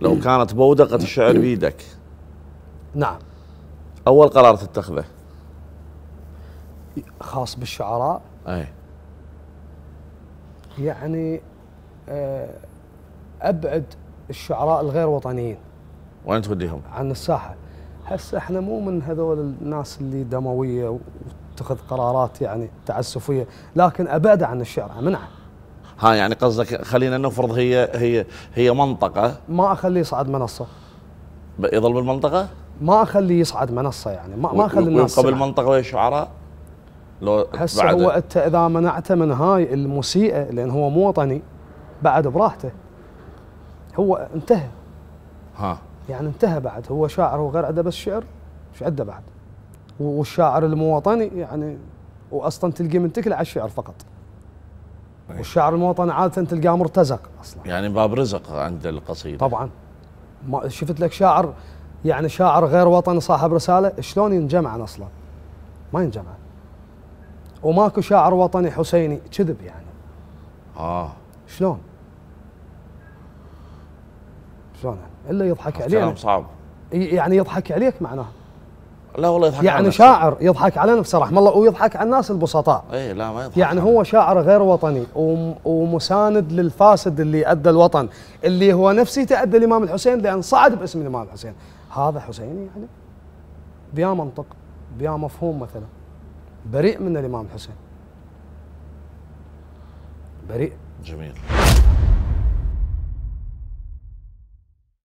لو كانت بودقة الشعر بيدك نعم أول قرار تتخذه خاص بالشعراء أي يعني آه، أبعد الشعراء الغير وطنيين وين توديهم؟ عن الساحة هسه احنا مو من هذول الناس اللي دموية واتخذ قرارات يعني تعسفية لكن أبعد عن الشعر أمنعه ها يعني قصدك خلينا نفرض هي هي هي منطقه ما اخليه يصعد منصه يظل بالمنطقه؟ ما اخليه يصعد منصه يعني ما ما اخلي الناس قبل المنطقه ويا الشعراء لو هسه هو انت اذا منعته من هاي المسيئه لان هو مو وطني بعد براحته هو انتهى ها يعني انتهى بعد هو شاعر وغير عنده بس شعر ايش عنده بعد والشاعر المواطني يعني واصلا تلقيه منتكل على الشعر فقط والشعر الوطني عاده تلقاه مرتزق اصلا يعني باب رزق عند القصيده طبعا ما شفت لك شاعر يعني شاعر غير وطني صاحب رساله شلون ينجمع اصلا ما ينجمع وماكو شاعر وطني حسيني كذب يعني اه شلون شلون الا يضحك عليك كلام صعب يعني يضحك عليك معناه لا والله يضحك يعني على شاعر يضحك على نفسه رحمه الله ويضحك على الناس البسطاء اي لا ما يضحك يعني هو شاعر غير وطني ومساند للفاسد اللي ادى الوطن اللي هو نفسيته تأدى الامام الحسين لان صعد باسم الامام الحسين هذا حسيني يعني بيا منطق بيا مفهوم مثلا بريء من الامام الحسين بريء جميل